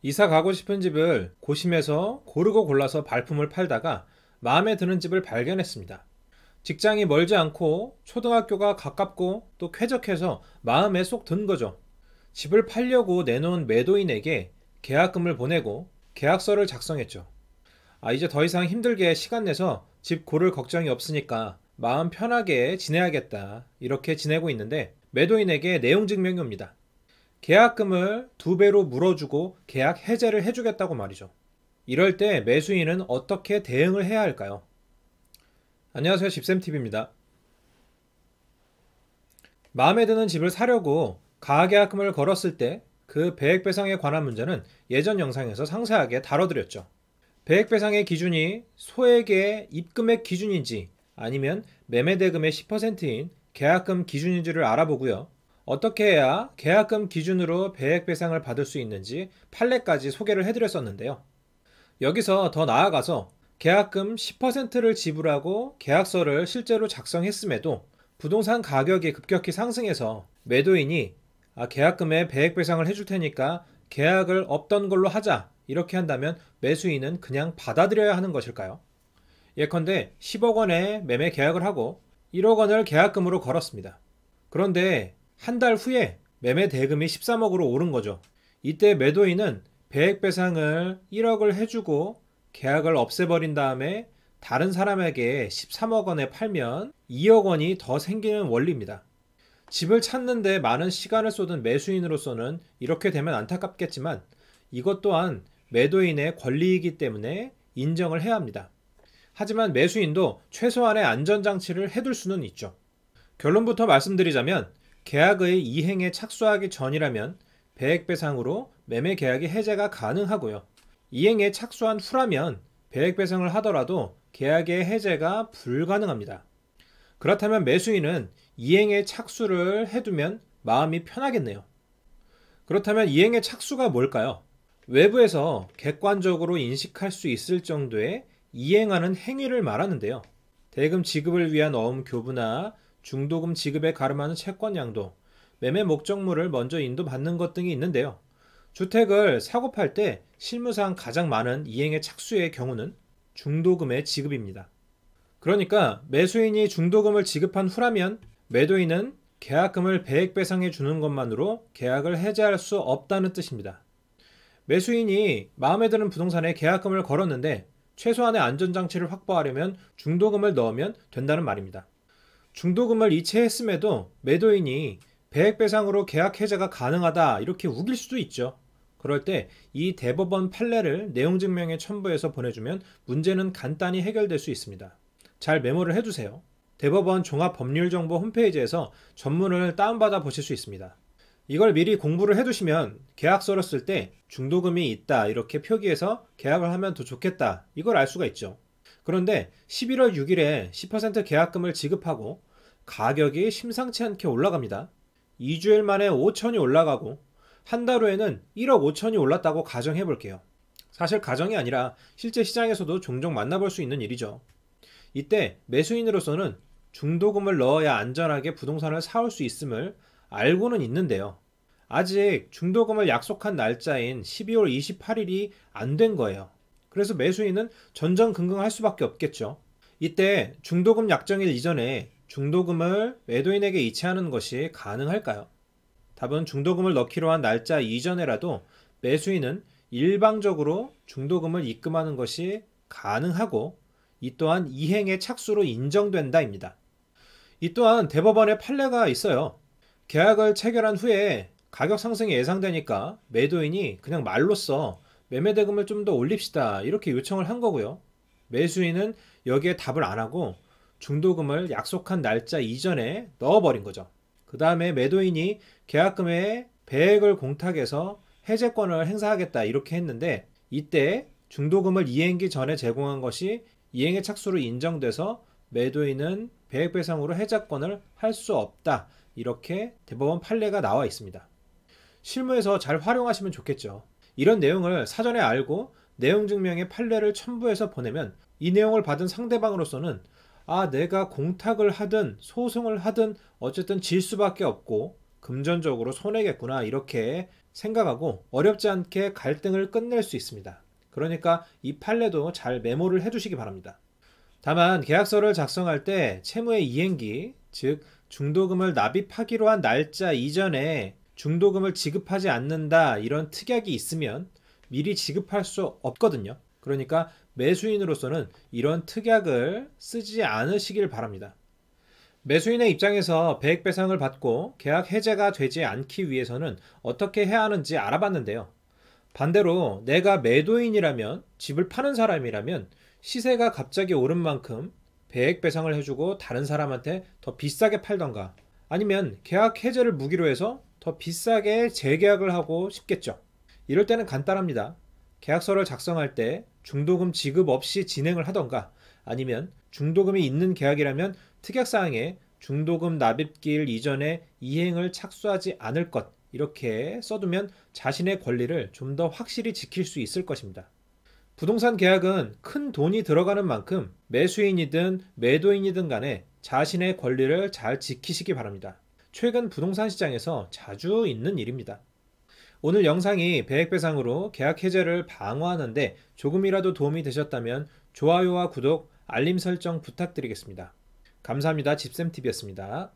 이사 가고 싶은 집을 고심해서 고르고 골라서 발품을 팔다가 마음에 드는 집을 발견했습니다. 직장이 멀지 않고 초등학교가 가깝고 또 쾌적해서 마음에 쏙 든 거죠. 집을 팔려고 내놓은 매도인에게 계약금을 보내고 계약서를 작성했죠. 아, 이제 더 이상 힘들게 시간 내서 집 고를 걱정이 없으니까 마음 편하게 지내야겠다. 이렇게 지내고 있는데 매도인에게 내용 증명이 옵니다. 계약금을 두 배로 물어주고 계약 해제를 해주겠다고 말이죠. 이럴 때 매수인은 어떻게 대응을 해야 할까요? 안녕하세요. 집쌤TV입니다. 마음에 드는 집을 사려고 가계약금을 걸었을 때 그 배액배상에 관한 문제는 예전 영상에서 상세하게 다뤄드렸죠. 배액배상의 기준이 소액의 입금액 기준인지 아니면 매매대금의 10%인 계약금 기준인지를 알아보고요. 어떻게 해야 계약금 기준으로 배액 배상을 받을 수 있는지 판례까지 소개를 해드렸었는데요. 여기서 더 나아가서 계약금 10%를 지불하고 계약서를 실제로 작성했음에도 부동산 가격이 급격히 상승해서 매도인이 아, 계약금에 배액 배상을 해줄 테니까 계약을 없던 걸로 하자 이렇게 한다면 매수인은 그냥 받아들여야 하는 것일까요? 예컨대 10억 원에 매매 계약을 하고 1억 원을 계약금으로 걸었습니다. 그런데 한달 후에 매매 대금이 13억으로 오른 거죠. 이때 매도인은 배액 배상을 1억을 해주고 계약을 없애버린 다음에 다른 사람에게 13억 원에 팔면 2억 원이 더 생기는 원리입니다. 집을 찾는데 많은 시간을 쏟은 매수인으로서는 이렇게 되면 안타깝겠지만 이것 또한 매도인의 권리이기 때문에 인정을 해야 합니다. 하지만 매수인도 최소한의 안전장치를 해둘 수는 있죠. 결론부터 말씀드리자면 계약의 이행에 착수하기 전이라면 배액배상으로 매매 계약이 해제가 가능하고요. 이행에 착수한 후라면 배액배상을 하더라도 계약의 해제가 불가능합니다. 그렇다면 매수인은 이행에 착수를 해두면 마음이 편하겠네요. 그렇다면 이행의 착수가 뭘까요? 외부에서 객관적으로 인식할 수 있을 정도의 이행하는 행위를 말하는데요. 대금 지급을 위한 어음 교부나 중도금 지급에 가름하는 채권 양도, 매매 목적물을 먼저 인도받는 것 등이 있는데요. 주택을 사고 팔 때 실무상 가장 많은 이행의 착수의 경우는 중도금의 지급입니다. 그러니까 매수인이 중도금을 지급한 후라면 매도인은 계약금을 배액 배상해 주는 것만으로 계약을 해제할 수 없다는 뜻입니다. 매수인이 마음에 드는 부동산에 계약금을 걸었는데 최소한의 안전장치를 확보하려면 중도금을 넣으면 된다는 말입니다. 중도금을 이체했음에도 매도인이 배액 배상으로 계약 해제가 가능하다 이렇게 우길 수도 있죠. 그럴 때 이 대법원 판례를 내용증명에 첨부해서 보내주면 문제는 간단히 해결될 수 있습니다. 잘 메모를 해두세요. 대법원 종합법률정보 홈페이지에서 전문을 다운받아 보실 수 있습니다. 이걸 미리 공부를 해두시면 계약서를 쓸 때 중도금이 있다 이렇게 표기해서 계약을 하면 더 좋겠다 이걸 알 수가 있죠. 그런데 11월 6일에 10% 계약금을 지급하고 가격이 심상치 않게 올라갑니다. 2주일 만에 5천이 올라가고 한 달 후에는 1억 5천이 올랐다고 가정해 볼게요. 사실 가정이 아니라 실제 시장에서도 종종 만나볼 수 있는 일이죠. 이때 매수인으로서는 중도금을 넣어야 안전하게 부동산을 사올 수 있음을 알고는 있는데요. 아직 중도금을 약속한 날짜인 12월 28일이 안 된 거예요. 그래서 매수인은 전전긍긍할 수밖에 없겠죠. 이때 중도금 약정일 이전에 중도금을 매도인에게 이체하는 것이 가능할까요? 답은 중도금을 넣기로 한 날짜 이전에라도 매수인은 일방적으로 중도금을 입금하는 것이 가능하고 이 또한 이행의 착수로 인정된다입니다. 이 또한 대법원의 판례가 있어요. 계약을 체결한 후에 가격 상승이 예상되니까 매도인이 그냥 말로써 매매 대금을 좀 더 올립시다 이렇게 요청을 한 거고요. 매수인은 여기에 답을 안 하고 중도금을 약속한 날짜 이전에 넣어버린 거죠. 그 다음에 매도인이 계약금의 배액을 공탁해서 해제권을 행사하겠다 이렇게 했는데 이때 중도금을 이행기 전에 제공한 것이 이행의 착수로 인정돼서 매도인은 배액 배상으로 해제권을 할 수 없다 이렇게 대법원 판례가 나와 있습니다. 실무에서 잘 활용하시면 좋겠죠. 이런 내용을 사전에 알고 내용 증명의 판례를 첨부해서 보내면 이 내용을 받은 상대방으로서는 아 내가 공탁을 하든 소송을 하든 어쨌든 질 수밖에 없고 금전적으로 손해겠구나 이렇게 생각하고 어렵지 않게 갈등을 끝낼 수 있습니다. 그러니까 이 판례도 잘 메모를 해두시기 바랍니다. 다만 계약서를 작성할 때 채무의 이행기, 즉 중도금을 납입하기로 한 날짜 이전에 중도금을 지급하지 않는다 이런 특약이 있으면 미리 지급할 수 없거든요. 그러니까 매수인으로서는 이런 특약을 쓰지 않으시길 바랍니다. 매수인의 입장에서 배액 배상을 받고 계약 해제가 되지 않기 위해서는 어떻게 해야 하는지 알아봤는데요. 반대로 내가 매도인이라면 집을 파는 사람이라면 시세가 갑자기 오른 만큼 배액 배상을 해주고 다른 사람한테 더 비싸게 팔던가 아니면 계약 해제를 무기로 해서 더 비싸게 재계약을 하고 싶겠죠. 이럴 때는 간단합니다. 계약서를 작성할 때 중도금 지급 없이 진행을 하던가 아니면 중도금이 있는 계약이라면 특약사항에 중도금 납입기일 이전에 이행을 착수하지 않을 것 이렇게 써두면 자신의 권리를 좀 더 확실히 지킬 수 있을 것입니다. 부동산 계약은 큰 돈이 들어가는 만큼 매수인이든 매도인이든 간에 자신의 권리를 잘 지키시기 바랍니다. 최근 부동산 시장에서 자주 있는 일입니다. 오늘 영상이 배액배상으로 계약 해제를 방어하는데 조금이라도 도움이 되셨다면 좋아요와 구독, 알림 설정 부탁드리겠습니다. 감사합니다. 집쌤TV였습니다.